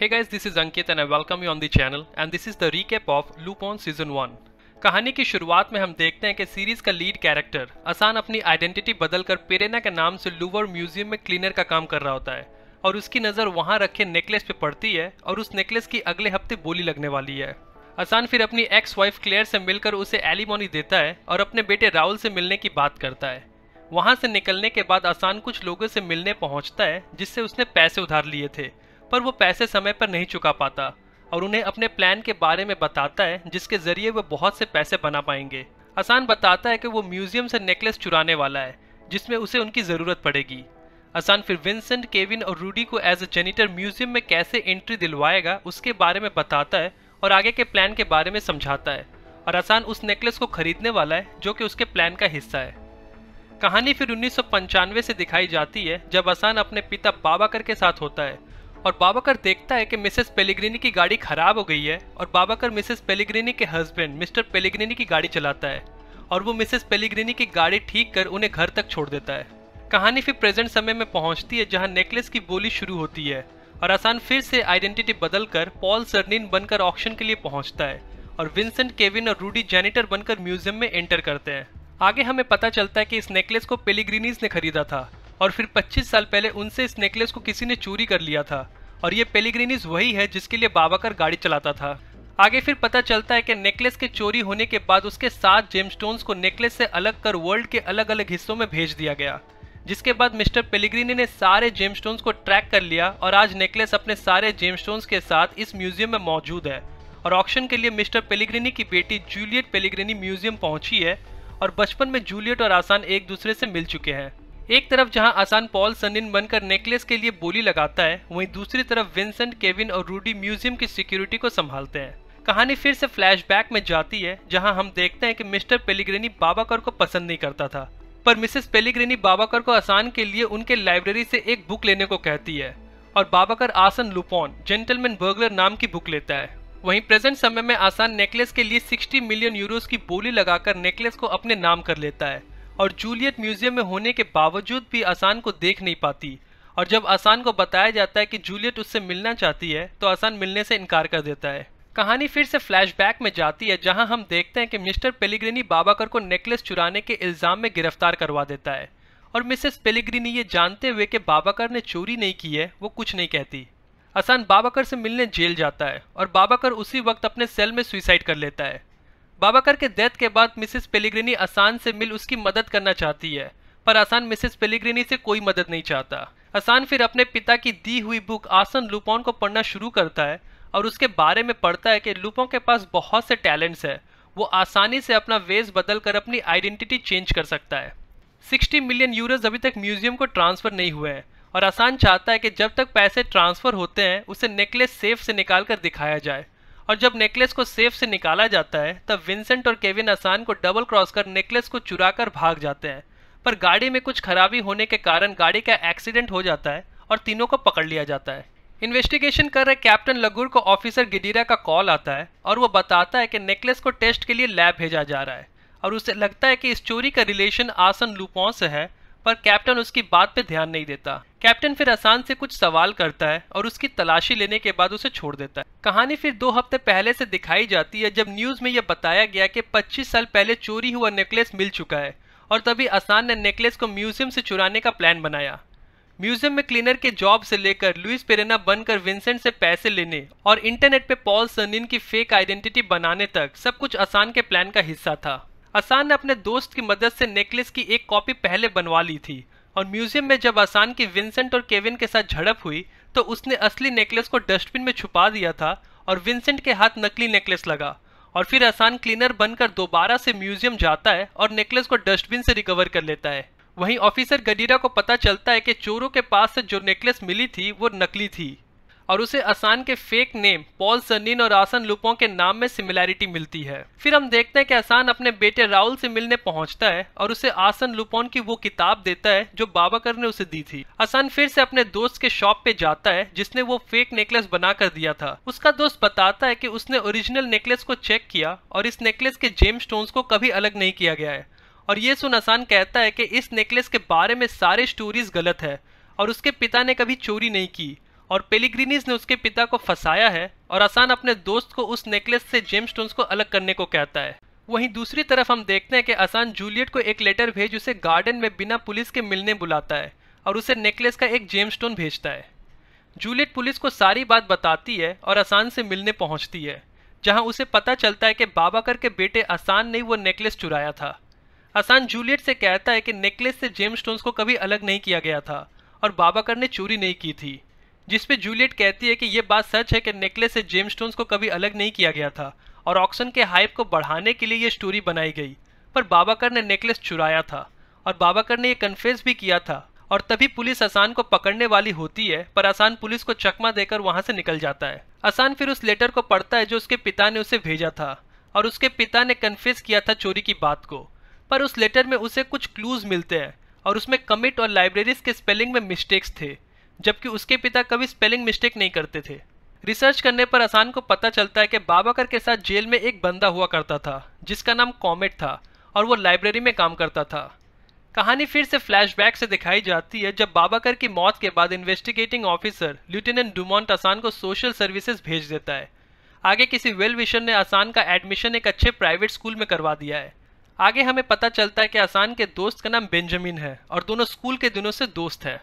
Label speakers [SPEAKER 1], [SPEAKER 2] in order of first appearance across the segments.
[SPEAKER 1] Hey guys, this is Ankit and I welcome you on the channel and this is the recap of Lupin Season 1. कहानी की शुरुआत में हम देखते हैं कि सीरीज का लीड कैरेक्टर आसान अपनी आइडेंटिटी बदलकर पेरेना के नाम से लूवर म्यूजियम में क्लीनर का काम कर रहा होता है और उसकी नज़र वहां रखे नेकलेस पे पड़ती है और उस नेकलेस की अगले हफ्ते बोली लगने वाली है आसान फिर अपनी एक्स वाइफ क्लेयर से मिलकर उसे एलिमोनी देता है और अपने बेटे राहुल से मिलने की बात करता है वहां से निकलने के बाद आसान कुछ लोगों से मिलने पहुंचता है जिससे उसने पैसे उधार लिए थे पर वो पैसे समय पर नहीं चुका पाता और उन्हें अपने प्लान के बारे में बताता है जिसके जरिए वह बहुत से पैसे बना पाएंगे असान बताता है कि वो म्यूजियम से नेकलेस चुराने वाला है जिसमें उसे उनकी ज़रूरत पड़ेगी असान फिर विंसेंट केविन और रूडी को एज अ जेनिटर म्यूजियम में कैसे एंट्री दिलवाएगा उसके बारे में बताता है और आगे के प्लान के बारे में समझाता है और असान उस नेकलेस को खरीदने वाला है जो कि उसके प्लान का हिस्सा है कहानी फिर उन्नीस से दिखाई जाती है जब असान अपने पिता बाबाकर के साथ होता है और बाबाकर देखता है कि मिसेस पेलिग्रिनी की गाड़ी खराब हो गई है और बाबाकर मिसेस पेलिग्रिनी के हस्बैंड मिस्टर पेलिग्रिनी की गाड़ी चलाता है और वो मिसेस पेलिग्रिनी की गाड़ी ठीक कर उन्हें घर तक छोड़ देता है कहानी फिर प्रेजेंट समय में पहुंचती है जहां नेकलेस की बोली शुरू होती है और आसान फिर से आइडेंटिटी बदलकर पॉल सरनिन बनकर ऑक्शन के लिए पहुंचता है और विंसेंट केविन और रूडी जेनेटर बनकर म्यूजियम में एंटर करते हैं आगे हमें पता चलता है कि इस नेकलेस को पेलीग्रीनीज ने खरीदा था और फिर 25 साल पहले उनसे इस नेकलेस को किसी ने चोरी कर लिया था और ये पेलीग्रीनिस वही है जिसके लिए बाबाकर गाड़ी चलाता था आगे फिर पता चलता है कि नेकलेस के चोरी होने के बाद उसके सात जेमस्टोन्स को नेकलेस से अलग कर वर्ल्ड के अलग अलग हिस्सों में भेज दिया गया जिसके बाद मिस्टर पेलीग्रीनी ने सारे जेमस्टोन्स को ट्रैक कर लिया और आज नेकलेस अपने सारे जेमस्टोन्स के साथ इस म्यूजियम में मौजूद है और ऑक्शन के लिए मिस्टर पेलीग्रीनी की बेटी जूलियट पेलीग्रीनी म्यूजियम पहुंची है और बचपन में जूलियट और आसान एक दूसरे से मिल चुके हैं एक तरफ जहां आसान पॉल सनिन बनकर नेकलेस के लिए बोली लगाता है वहीं दूसरी तरफ विंसेंट केविन और रूडी म्यूजियम की सिक्योरिटी को संभालते हैं कहानी फिर से फ्लैशबैक में जाती है जहां हम देखते हैं कि मिस्टर पेलीग्रेनी बाबाकर को पसंद नहीं करता था पर मिसेस पेलीग्रेनी बाबाकर को आसान के लिए उनके लाइब्रेरी से एक बुक लेने को कहती है और बाबाकर आसन लुपोन जेंटलमैन बर्गलर नाम की बुक लेता है वहीं प्रेजेंट समय में आसान नेकलेस के लिए 60 मिलियन यूरोस की बोली लगाकर नेकलेस को अपने नाम कर लेता है और जूलियट म्यूजियम में होने के बावजूद भी आसान को देख नहीं पाती और जब आसान को बताया जाता है कि जूलियट उससे मिलना चाहती है तो आसान मिलने से इनकार कर देता है कहानी फिर से फ्लैशबैक में जाती है जहां हम देखते हैं कि मिस्टर पेलिग्रिनी बाबाकर को नेकलेस चुराने के इल्ज़ाम में गिरफ्तार करवा देता है और मिसेस पेलिग्रिनी ये जानते हुए कि बाबाकर ने चोरी नहीं की है वो कुछ नहीं कहती आसान बाबाकर से मिलने जेल जाता है और बाबाकर उसी वक्त अपने सेल में सुइसाइड कर लेता है बाबाकर के डेथ के बाद मिसेस पेलिग्रिनी आसान से मिल उसकी मदद करना चाहती है पर आसान मिसेस पेलिग्रिनी से कोई मदद नहीं चाहता आसान फिर अपने पिता की दी हुई बुक आसन लुपोन को पढ़ना शुरू करता है और उसके बारे में पढ़ता है कि लुपों के पास बहुत से टैलेंट्स है वो आसानी से अपना वेज बदल कर अपनी आइडेंटिटी चेंज कर सकता है 60 मिलियन यूरोज अभी तक म्यूजियम को ट्रांसफ़र नहीं हुए हैं और आसान चाहता है कि जब तक पैसे ट्रांसफ़र होते हैं उसे नेकलेस सेफ से निकाल कर दिखाया जाए और जब नेकलेस को सेफ से निकाला जाता है तब विंसेंट और केविन आसान को डबल क्रॉस कर नेकलेस को चुरा कर भाग जाते हैं पर गाड़ी में कुछ खराबी होने के कारण गाड़ी का एक्सीडेंट हो जाता है और तीनों को पकड़ लिया जाता है इन्वेस्टिगेशन कर रहे कैप्टन लगूर को ऑफिसर गिडीरा का कॉल आता है और वो बताता है कि नेकलेस को टेस्ट के लिए लैब भेजा जा रहा है और उसे लगता है कि इस चोरी का रिलेशन आसन लुपों से है पर कैप्टन उसकी बात पे ध्यान नहीं देता कैप्टन फिर आसान से कुछ सवाल करता है और उसकी तलाशी लेने के बाद उसे छोड़ देता है कहानी फिर दो हफ्ते पहले से दिखाई जाती है जब न्यूज में यह बताया गया कि 25 साल पहले चोरी हुआ नेकलेस मिल चुका है और तभी आसान ने नेकलेस को म्यूजियम से चुराने का प्लान बनाया म्यूजियम में क्लीनर के जॉब से लेकर लुइस पेरेना बनकर विंसेंट से पैसे लेने और इंटरनेट पे पॉल सनिन की फेक आइडेंटिटी बनाने तक सब कुछ आसान के प्लान का हिस्सा था असान ने अपने दोस्त की मदद से नेकलेस की एक कॉपी पहले बनवा ली थी और म्यूजियम में जब आसान की विंसेंट और केविन के साथ झड़प हुई तो उसने असली नेकलेस को डस्टबिन में छुपा दिया था और विंसेंट के हाथ नकली नेकलेस लगा और फिर आसान क्लीनर बनकर दोबारा से म्यूजियम जाता है और नेकलेस को डस्टबिन से रिकवर कर लेता है वहीं ऑफिसर गडीरा को पता चलता है कि चोरों के पास से जो नेकलेस मिली थी वो नकली थी और उसे असान के फेक नेम पॉल सनिन और आसन लुपो के नाम में सिमिलैरिटी मिलती है फिर हम देखते हैं कि असान अपने बेटे राहुल से मिलने पहुंचता है और उसे आसन लुपोन की वो किताब देता है जो बाबाकर ने उसे दी थी असान फिर से अपने दोस्त के शॉप पे जाता है जिसने वो फेक नेकलेस बना कर दिया था उसका दोस्त बताता है की उसने ओरिजिनल नेकलेस को चेक किया और इस नेकलेस के जेम स्टोन्स को कभी अलग नहीं किया गया है और ये सुन आसान कहता है कि इस नेकलेस के बारे में सारे स्टोरीज गलत है और उसके पिता ने कभी चोरी नहीं की और पेलीग्रीनीस ने उसके पिता को फंसाया है और आसान अपने दोस्त को उस नेकलेस से जेम स्टोन्स को अलग करने को कहता है वहीं दूसरी तरफ हम देखते हैं कि आसान जूलियट को एक लेटर भेज उसे गार्डन में बिना पुलिस के मिलने बुलाता है और उसे नेकलेस का एक जेम स्टोन भेजता है जूलियट पुलिस को सारी बात बताती है और आसान से मिलने पहुंचती है जहां उसे पता चलता है कि बाबाकर के बेटे आसान ने वो नेकलेस चुराया था आसान जूलियट से कहता है कि नेकलेस से जेम स्टोन्स को कभी अलग नहीं किया गया था और बाबाकर ने चोरी नहीं की थी जिसपे जूलियट कहती है कि यह बात सच है कि नेकलेस से जेम स्टोन्स को कभी अलग नहीं किया गया था और ऑक्सन के हाइप को बढ़ाने के लिए ये स्टोरी बनाई गई पर बाबाकर ने नेकलेस चुराया था और बाबाकर ने यह कन्फेस भी किया था और तभी पुलिस आसान को पकड़ने वाली होती है पर आसान पुलिस को चकमा देकर वहां से निकल जाता है आसान फिर उस लेटर को पढ़ता है जो उसके पिता ने उसे भेजा था और उसके पिता ने कन्फेस किया था चोरी की बात को पर उस लेटर में उसे कुछ क्लूज मिलते हैं और उसमें कमिट और लाइब्रेरीज के स्पेलिंग में मिस्टेक्स थे जबकि उसके पिता कभी स्पेलिंग मिस्टेक नहीं करते थे रिसर्च करने पर आसान को पता चलता है कि बाबाकर के साथ जेल में एक बंदा हुआ करता था जिसका नाम कॉमेट था और वो लाइब्रेरी में काम करता था कहानी फिर से फ्लैशबैक से दिखाई जाती है जब बाबाकर की मौत के बाद इन्वेस्टिगेटिंग ऑफिसर लेफ्टिनेंट डुमोंट आसान को सोशल सर्विसेज भेज देता है आगे किसी वेल विशर ने आसान का एडमिशन एक अच्छे प्राइवेट स्कूल में करवा दिया है आगे हमें पता चलता है कि आसान के दोस्त का नाम बेंजामिन है और दोनों स्कूल के दिनों से दोस्त है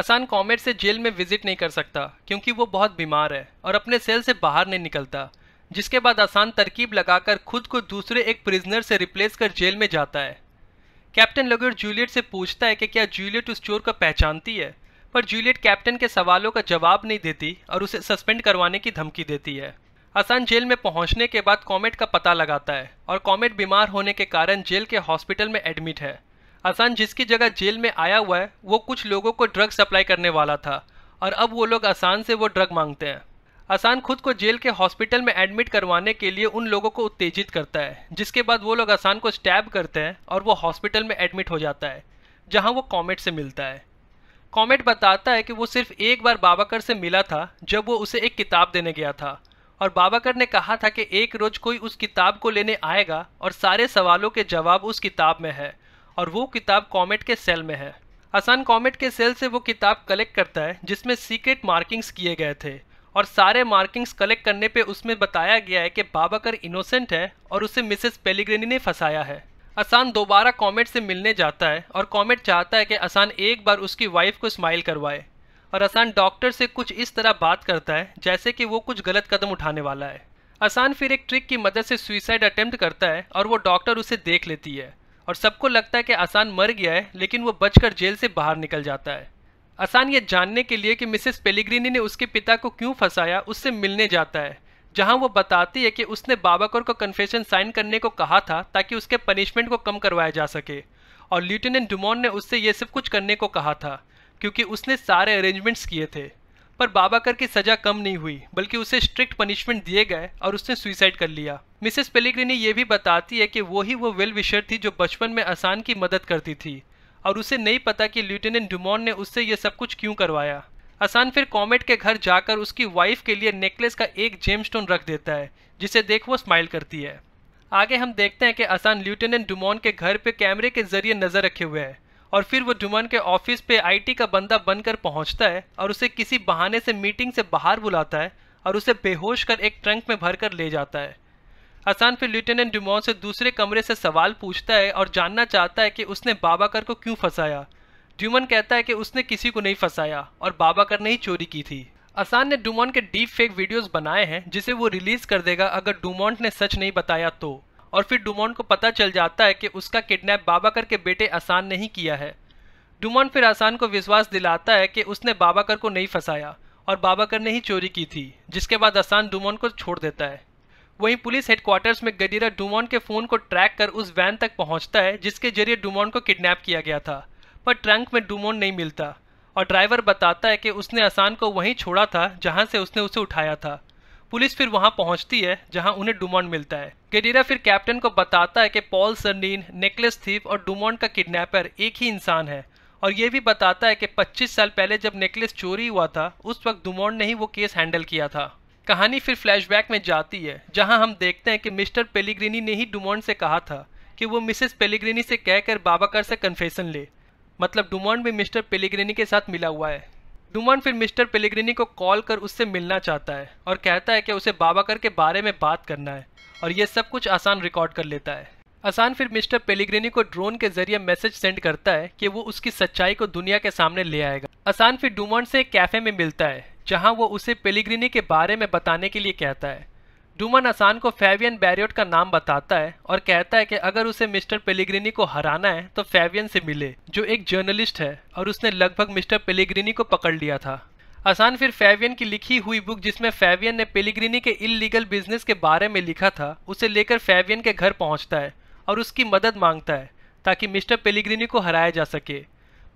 [SPEAKER 1] असान कॉमेट से जेल में विजिट नहीं कर सकता क्योंकि वो बहुत बीमार है और अपने सेल से बाहर नहीं निकलता जिसके बाद आसान तरकीब लगाकर खुद को दूसरे एक प्रिजनर से रिप्लेस कर जेल में जाता है कैप्टन लगोर जूलियट से पूछता है कि क्या जूलियट उस चोर को पहचानती है पर जूलियट कैप्टन के सवालों का जवाब नहीं देती और उसे सस्पेंड करवाने की धमकी देती है आसान जेल में पहुंचने के बाद कॉमेट का पता लगाता है और कॉमेट बीमार होने के कारण जेल के हॉस्पिटल में एडमिट है हसन जिसकी जगह जेल में आया हुआ है वो कुछ लोगों को ड्रग सप्लाई करने वाला था और अब वो लोग आसान से वो ड्रग मांगते हैं आसान खुद को जेल के हॉस्पिटल में एडमिट करवाने के लिए उन लोगों को उत्तेजित करता है जिसके बाद वो लोग आसान को स्टैब करते हैं और वो हॉस्पिटल में एडमिट हो जाता है जहाँ वो कॉमेट से मिलता है कॉमेट बताता है कि वो सिर्फ एक बार बाबाकर से मिला था जब वो उसे एक किताब देने गया था और बाबाकर ने कहा था कि एक रोज कोई उस किताब को लेने आएगा और सारे सवालों के जवाब उस किताब में है और वो किताब कॉमेट के सेल में है हसन कॉमेट के सेल से वो किताब कलेक्ट करता है जिसमें सीक्रेट मार्किंग्स किए गए थे और सारे मार्किंग्स कलेक्ट करने पे उसमें बताया गया है कि बाबाकर इनोसेंट है और उसे मिसेस पेलीग्रेनी ने फंसाया है असान दोबारा कॉमेट से मिलने जाता है और कॉमेट चाहता है कि असान एक बार उसकी वाइफ को स्माइल करवाए और असान डॉक्टर से कुछ इस तरह बात करता है जैसे कि वो कुछ गलत कदम उठाने वाला है असान फिर एक ट्रिक की मदद से सुइसाइड अटेम्प्ट करता है और वो डॉक्टर उसे देख लेती है और सबको लगता है कि आसान मर गया है लेकिन वो बचकर जेल से बाहर निकल जाता है आसान ये जानने के लिए कि मिसेस पेलिग्रिनी ने उसके पिता को क्यों फंसाया उससे मिलने जाता है जहां वो बताती है कि उसने बाबाकर को कन्फेशन साइन करने को कहा था ताकि उसके पनिशमेंट को कम करवाया जा सके और ल्यूटिनेंट डुमोन ने उससे ये सब कुछ करने को कहा था क्योंकि उसने सारे अरेंजमेंट्स किए थे पर बाबाकर की सज़ा कम नहीं हुई बल्कि उसे स्ट्रिक्ट पनिशमेंट दिए गए और उसने सुइसाइड कर लिया मिसेस पेलीग्रिनी ये भी बताती है कि वो ही वो वेल विशर थी जो बचपन में आसान की मदद करती थी और उसे नहीं पता कि ल्यूटेनेंट डुमोन ने उससे ये सब कुछ क्यों करवाया आसान फिर कॉमेट के घर जाकर उसकी वाइफ के लिए नेकलेस का एक जेम स्टोन रख देता है जिसे देख वो स्माइल करती है आगे हम देखते हैं कि आसान ल्यूटेनेंट डुमोन के घर पर कैमरे के जरिए नज़र रखे हुए है और फिर वो डुमॉन के ऑफिस पे आईटी का बंदा बनकर पहुंचता है और उसे किसी बहाने से मीटिंग से बाहर बुलाता है और उसे बेहोश कर एक ट्रंक में भरकर ले जाता है हसन फिर लेफ्टिनेंट डुमोन से दूसरे कमरे से सवाल पूछता है और जानना चाहता है कि उसने बाबाकर को क्यों फंसाया ड्यूमन कहता है कि उसने किसी को नहीं फंसाया और बाबाकर ने ही चोरी की थी असान ने डुमोन के डीप फेक वीडियोस बनाए हैं जिसे वो रिलीज कर देगा अगर डुमोंट ने सच नहीं बताया तो और फिर डुमोंट को पता चल जाता है कि उसका किडनैप बाबाकर के बेटे असान ने ही किया है डुमोंट फिर असान को विश्वास दिलाता है कि उसने बाबाकर को नहीं फंसाया और बाबाकर ने ही चोरी की थी जिसके बाद असान डुमोंट को छोड़ देता है वहीं पुलिस हेडक्वार्टर्स में गडीरा डुमोन के फोन को ट्रैक कर उस वैन तक पहुंचता है जिसके जरिए डुमोन को किडनैप किया गया था पर ट्रंक में डुमोन नहीं मिलता और ड्राइवर बताता है कि उसने असान को वहीं छोड़ा था जहां से उसने उसे उठाया था पुलिस फिर वहां पहुंचती है जहां उन्हें डुमोन मिलता है गडीरा फिर कैप्टन को बताता है कि पॉल सरनीन नेकलेस थीप और डुमोन का किडनैपर एक ही इंसान है और ये भी बताता है कि 25 साल पहले जब नेकलेस चोरी हुआ था उस वक्त डुमोन ने ही वो केस हैंडल किया था कहानी फिर फ्लैशबैक में जाती है जहां हम देखते हैं कि मिस्टर पेलीग्रिनी ने ही डुमोंड से कहा था कि वो मिसेस पेलीग्रिनी से कहकर बाबाकर से कन्फेशन ले मतलब डुमोंड भी मिस्टर पेलीग्रिनी के साथ मिला हुआ है डुमोंड फिर मिस्टर पेलीग्रिनी को कॉल कर उससे मिलना चाहता है और कहता है कि उसे बाबाकर के बारे में बात करना है और ये सब कुछ आसान रिकॉर्ड कर लेता है आसान फिर मिस्टर पेलीग्रिनी को ड्रोन के जरिए मैसेज सेंड करता है कि वो उसकी सच्चाई को दुनिया के सामने ले आएगा आसान फिर डुमोंड से एक कैफे में मिलता है जहां वो उसे पेलीग्रिनी के बारे में बताने के लिए कहता है डूमन आसान को फेवियन बैरियोट का नाम बताता है और कहता है कि अगर उसे मिस्टर पेलीग्रिनी को हराना है तो फेवियन से मिले जो एक जर्नलिस्ट है और उसने लगभग मिस्टर पेलीग्रिनी को पकड़ लिया था आसान फिर फेवियन की लिखी हुई बुक जिसमें फेवियन ने पेलीग्रिनी के इलीगल बिजनेस के बारे में लिखा था उसे लेकर फेवियन के घर पहुंचता है और उसकी मदद मांगता है ताकि मिस्टर पेलीग्रिनी को हराया जा सके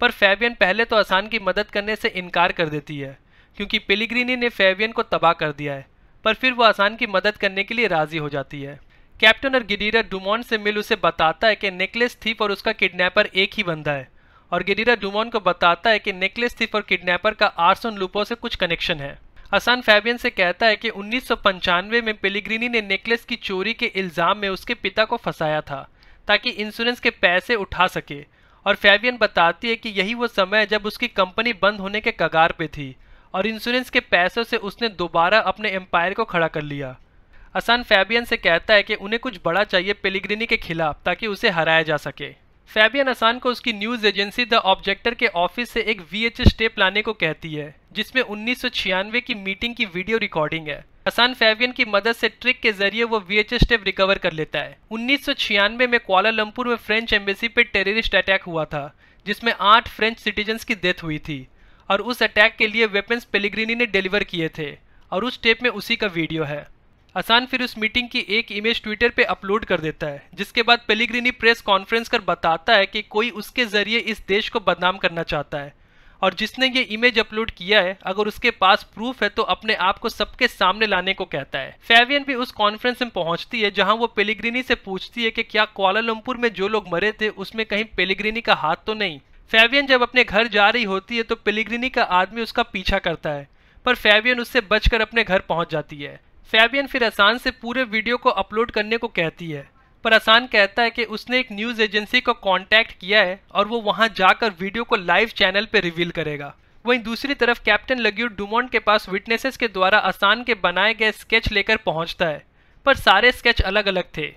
[SPEAKER 1] पर फेवियन पहले तो आसान की मदद करने से इनकार कर देती है क्योंकि पेलिग्रीनी ने फेवियन को तबाह कर दिया है पर फिर वो आसान की मदद करने के लिए राजी हो जाती है कैप्टन और गिडीरा डुमोन से मिल उसे बताता है कि नेकलेस थीप और उसका किडनैपर एक ही बंदा है और गिडीरा डुमोन को बताता है कि नेकलेस थीप और किडनैपर का आर्सन लूपो से कुछ कनेक्शन है असान फैबियन से कहता है कि उन्नीस में पेलिग्रीनी ने नेकलेस की चोरी के इल्ज़ाम में उसके पिता को फंसाया था ताकि इंश्योरेंस के पैसे उठा सके और फैबियन बताती है कि यही वो समय जब उसकी कंपनी बंद होने के कगार पे थी और इंश्योरेंस के पैसों से उसने दोबारा अपने एम्पायर को खड़ा कर लिया असान फैबियन से कहता है कि उन्हें कुछ बड़ा चाहिए पेलिग्रिनी के खिलाफ ताकि उसे हराया जा सके फैबियन असान को उसकी न्यूज़ एजेंसी द ऑब्जेक्टर के ऑफिस से एक वी एच टेप लाने को कहती है जिसमें उन्नीस की मीटिंग की वीडियो रिकॉर्डिंग है असान फैबियन की मदद से ट्रिक के जरिए वो वी एच टेप रिकवर कर लेता है उन्नीस में कोलालमपुर में फ्रेंच एम्बेसी पर टेररिस्ट अटैक हुआ था जिसमें आठ फ्रेंच सिटीजन्स की डेथ हुई थी और उस अटैक के लिए वेपन्स पेलिग्रिनी ने डिलीवर किए थे और उस टेप में उसी का वीडियो है असान फिर उस मीटिंग की एक इमेज ट्विटर पे अपलोड कर देता है जिसके बाद पेलिग्रिनी प्रेस कॉन्फ्रेंस कर बताता है कि कोई उसके ज़रिए इस देश को बदनाम करना चाहता है और जिसने ये इमेज अपलोड किया है अगर उसके पास प्रूफ है तो अपने आप को सबके सामने लाने को कहता है फेवियन भी उस कॉन्फ्रेंस में पहुंचती है जहां वो पेलिग्रिनी से पूछती है कि क्या क्वालालंपुर में जो लोग मरे थे उसमें कहीं पेलिग्रिनी का हाथ तो नहीं फैवियन जब अपने घर जा रही होती है तो पिलिग्रिनी का आदमी उसका पीछा करता है पर फैवियन उससे बचकर अपने घर पहुंच जाती है फेवियन फिर असान से पूरे वीडियो को अपलोड करने को कहती है पर आसान कहता है कि उसने एक न्यूज़ एजेंसी को कांटेक्ट किया है और वो वहाँ जाकर वीडियो को लाइव चैनल पर रिवील करेगा वहीं दूसरी तरफ कैप्टन लग्यू डुमोंट के पास विटनेसेस के द्वारा आसान के बनाए गए स्केच लेकर पहुँचता है पर सारे स्केच अलग अलग थे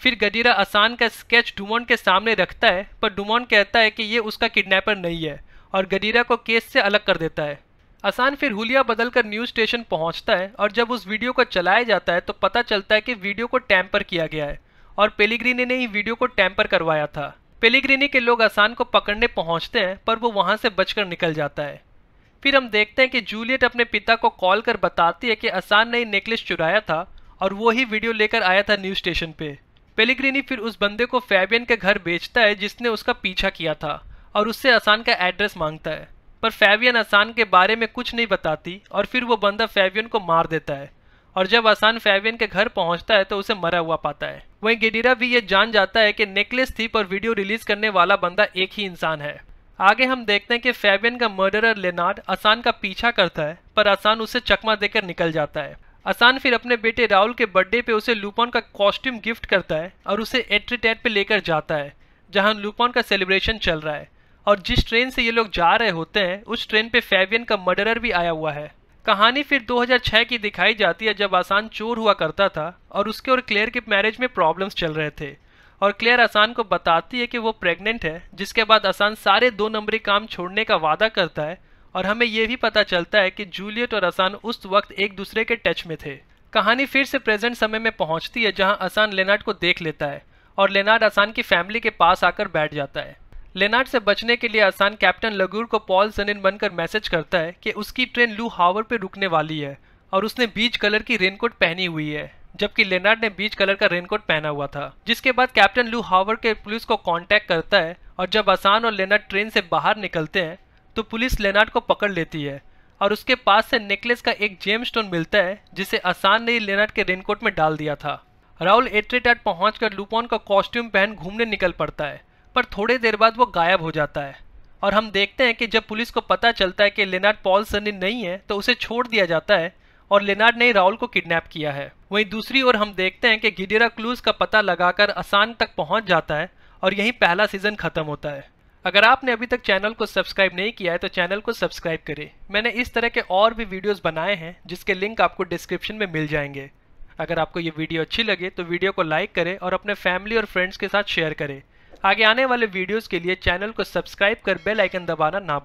[SPEAKER 1] फिर गदीरा आसान का स्केच डुमोन के सामने रखता है पर डुमोन कहता है कि ये उसका किडनैपर नहीं है और गदीरा को केस से अलग कर देता है आसान फिर हुलिया बदलकर न्यूज स्टेशन पहुंचता है और जब उस वीडियो को चलाया जाता है तो पता चलता है कि वीडियो को टैम्पर किया गया है और पेलीग्रीनी ने ही वीडियो को टैम्पर करवाया था पेलीग्रीनी के लोग आसान को पकड़ने पहुँचते हैं पर वो वहाँ से बचकर निकल जाता है फिर हम देखते हैं कि जूलियट अपने पिता को कॉल कर बताती है कि आसान ने नेकलेस चुराया था और वो ही वीडियो लेकर आया था न्यूज स्टेशन पर पेलिग्रिनी फिर उस बंदे को फैबियन के घर बेचता है जिसने उसका पीछा किया था और उससे आसान का एड्रेस मांगता है पर फैबियन आसान के बारे में कुछ नहीं बताती और फिर वो बंदा फैबियन को मार देता है और जब आसान फैबियन के घर पहुंचता है तो उसे मरा हुआ पाता है वहीं गेडिरा भी ये जान जाता है कि नेकलेस थी पर वीडियो रिलीज करने वाला बंदा एक ही इंसान है आगे हम देखते हैं कि फैबियन का मर्डरर लेनार्ड आसान का पीछा करता है पर आसान उसे चकमा देकर निकल जाता है असान फिर अपने बेटे राहुल के बर्थडे पे उसे लूपॉन का कॉस्ट्यूम गिफ्ट करता है और उसे एट्रीटैट पे लेकर जाता है जहां लूपॉन का सेलिब्रेशन चल रहा है और जिस ट्रेन से ये लोग जा रहे होते हैं उस ट्रेन पे फेवियन का मर्डरर भी आया हुआ है कहानी फिर 2006 की दिखाई जाती है जब आसान चोर हुआ करता था और उसके और क्लेयर के मैरिज में प्रॉब्लम्स चल रहे थे और क्लेयर आसान को बताती है कि वो प्रेग्नेंट है जिसके बाद आसान सारे दो नंबरी काम छोड़ने का वादा करता है और हमें यह भी पता चलता है कि जूलियट और असान उस वक्त एक दूसरे के टच में थे कहानी फिर से प्रेजेंट समय में पहुंचती है जहां असान लेनार्ड को देख लेता है और लेनार्ड असान की फैमिली के पास आकर बैठ जाता है लेनार्ड से बचने के लिए असान कैप्टन लगूर को पॉल सनिन बनकर मैसेज करता है कि उसकी ट्रेन लू हावर पर रुकने वाली है और उसने बीच कलर की रेनकोट पहनी हुई है जबकि लेनार्ड ने बीच कलर का रेनकोट पहना हुआ था जिसके बाद कैप्टन लू हावर के पुलिस को कांटेक्ट करता है और जब आसान और लेनार्ड ट्रेन से बाहर निकलते हैं तो पुलिस लेनार्ड को पकड़ लेती है और उसके पास से नेकलेस का एक जेम स्टोन मिलता है जिसे आसान ने लेनार्ड के रेनकोट में डाल दिया था राहुल एट्रेटाट पहुँच कर लुपॉन का कॉस्ट्यूम पहन घूमने निकल पड़ता है पर थोड़ी देर बाद वो गायब हो जाता है और हम देखते हैं कि जब पुलिस को पता चलता है कि लेनार्ड पॉल सनी नहीं है तो उसे छोड़ दिया जाता है और लेनार्ड ने राहुल को किडनैप किया है वहीं दूसरी ओर हम देखते हैं कि गिडेरा क्लूज का पता लगाकर आसान तक पहुंच जाता है और यहीं पहला सीजन खत्म होता है अगर आपने अभी तक चैनल को सब्सक्राइब नहीं किया है तो चैनल को सब्सक्राइब करें मैंने इस तरह के और भी वीडियोस बनाए हैं जिसके लिंक आपको डिस्क्रिप्शन में मिल जाएंगे अगर आपको ये वीडियो अच्छी लगे तो वीडियो को लाइक करें और अपने फैमिली और फ्रेंड्स के साथ शेयर करें आगे आने वाले वीडियोज़ के लिए चैनल को सब्सक्राइब कर बेलाइकन दबाना ना भूलें